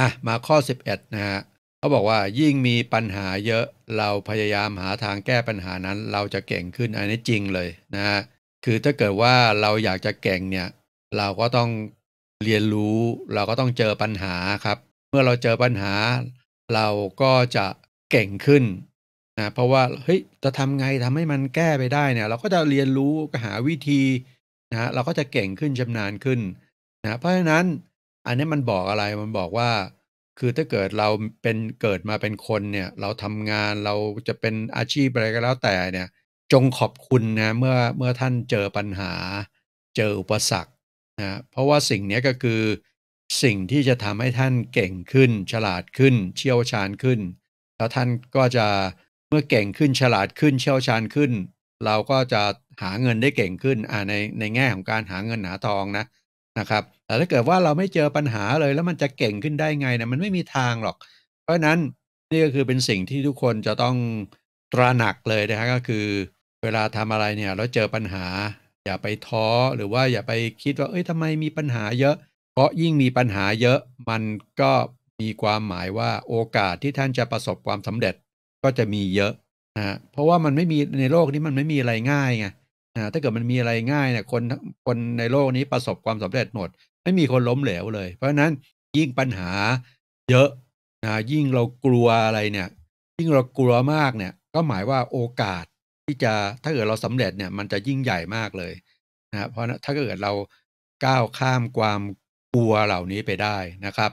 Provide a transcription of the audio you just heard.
่ะมาข้อ 11นะฮะเขาบอกว่ายิ่งมีปัญหาเยอะเราพยายามหาทางแก้ปัญหานั้น เราจะเก่งขึ้นอันนี้จริงเลยนะฮะคือถ้าเกิดว่าเราอยากจะเก่งเนี่ยเราก็ต้องเรียนรู้ เราก็ต้องเจอปัญหาครับ เมื่อเราเจอปัญหา เราก็จะเก่งขึ้นนะเพราะว่าเฮ้ยจะทำไงทำให้มันแก้ไปได้เนี่ยเราก็จะเรียนรู้ หาวิธีนะเราก็จะเก่งขึ้นชำนาญขึ้นนะเพราะฉะนั้นอันนี้มันบอกอะไรมันบอกว่า คือถ้าเกิดเราเป็นเกิดมาเป็นคนเนี่ย เราทำงาน เราจะเป็นอาชีพอะไรก็แล้วแต่เนี่ย จงขอบคุณนะ เมื่อเมื่อท่านเจอปัญหา เจออุปสรรค นะ เพราะว่าสิ่งนี้ก็คือสิ่งที่จะทำให้ท่านเก่งขึ้น ฉลาดขึ้น เชี่ยวชาญขึ้น แล้วท่านก็จะเมื่อเก่งขึ้นฉลาดขึ้น เชี่ยวชาญขึ้น เราก็จะหาเงินได้เก่งขึ้นอ่าในในแง่ของการหาเงินหาทองนะนะครับแต่ถ้าเกิดว่าเราไม่เจอปัญหาเลย แล้วมันจะเก่งขึ้นได้ไงนะมันไม่มีทางหรอก เพราะนั้นนี่ก็คือเป็นสิ่งที่ทุกคนจะต้องตระหนักเลยนะฮะก็คือเวลาทำอะไรเนี่ยเราเจอปัญหา อย่าไปท้อหรือว่าอย่าไปคิดว่าเอ้ยทำไมมีปัญหาเยอะ เพราะยิ่งมีปัญหาเยอะมันก็มีความหมายว่าโอกาสที่ท่านจะประสบความสำเร็จก็จะมีเยอะนะเพราะว่ามันไม่มีในโลกนี้มันไม่มีอะไรง่ายไงนะถ้าเกิดมันมีอะไรง่ายเนี่ยคนคนในโลกนี้ประสบความสำเร็จหมดไม่มีคนล้มเหลวเลย เพราะฉะนั้นยิ่งปัญหาเยอะนะยิ่งเรากลัวอะไรเนี่ย ยิ่งเรากลัวมากเนี่ย ก็หมายว่าโอกาสที่จะถ้าเกิดเราสำเร็จเนี่ย มันจะยิ่งใหญ่มากเลยนะเพราะถ้าเกิดเราก้าวข้ามความกลัวเหล่านี้ไปได้นะครับ